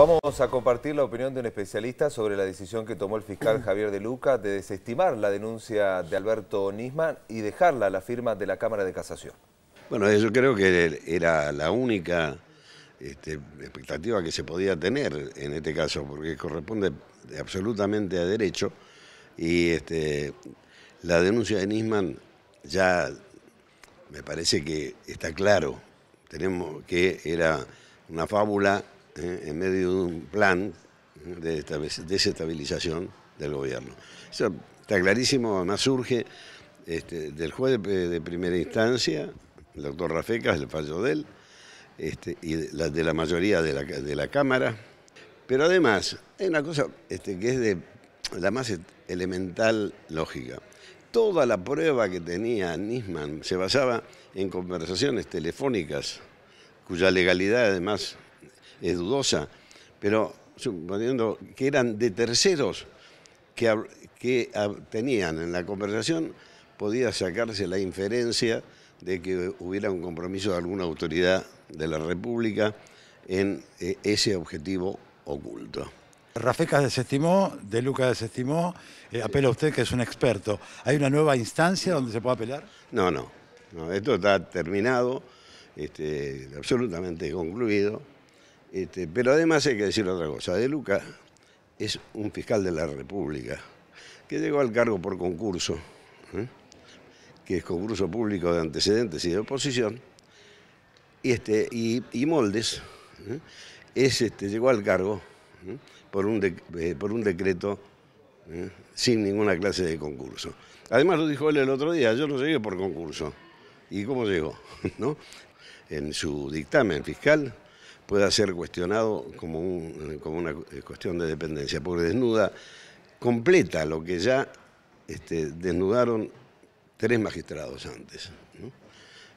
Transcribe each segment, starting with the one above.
Vamos a compartir la opinión de un especialista sobre la decisión que tomó el fiscal Javier De Luca de desestimar la denuncia de Alberto Nisman y dejarla a la firma de la Cámara de Casación. Bueno, yo creo que era la única este, expectativa que se podía tener en este caso, porque corresponde absolutamente a derecho y este, la denuncia de Nisman ya me parece que está claro, tenemos que era una fábula eh, en medio de un plan de desestabilización del gobierno. Eso está clarísimo, además surge este, del juez de, primera instancia, el doctor Rafecas, el fallo de él, este, y de la, mayoría de la, Cámara. Pero además, hay una cosa este, que es de la más e-, elemental lógica. Toda la prueba que tenía Nisman se basaba en conversaciones telefónicas, cuya legalidad además es dudosa, pero suponiendo que eran de terceros que, tenían en la conversación, podía sacarse la inferencia de que hubiera un compromiso de alguna autoridad de la República en eh, ese objetivo oculto. Rafecas desestimó, De Luca desestimó, eh, apela a usted que es un experto. ¿Hay una nueva instancia donde se pueda apelar? No, no, esto está terminado, este, absolutamente concluido. Este, pero además hay que decir otra cosa. De Luca es un fiscal de la República que llegó al cargo por concurso, ¿eh? que es concurso público de antecedentes y de oposición. Y, este, y, Moldes ¿eh? es, este, llegó al cargo ¿eh? por, un decreto sin ninguna clase de concurso. Además lo dijo él el otro día, yo no llegué por concurso. ¿Y cómo llegó? En su dictamen fiscal pueda ser cuestionado como, eh, una eh, cuestión de dependencia, porque desnuda completa lo que ya este, desnudaron tres magistrados antes.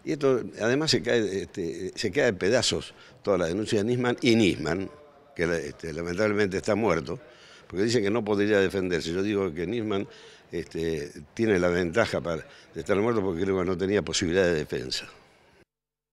Y esto, además, se cae, este, se de pedazos toda la denuncia de Nisman y Nisman, que este, lamentablemente está muerto, porque dice que no podría defenderse. Yo digo que Nisman tiene la ventaja de estar muerto porque creo que no tenía posibilidad de defensa.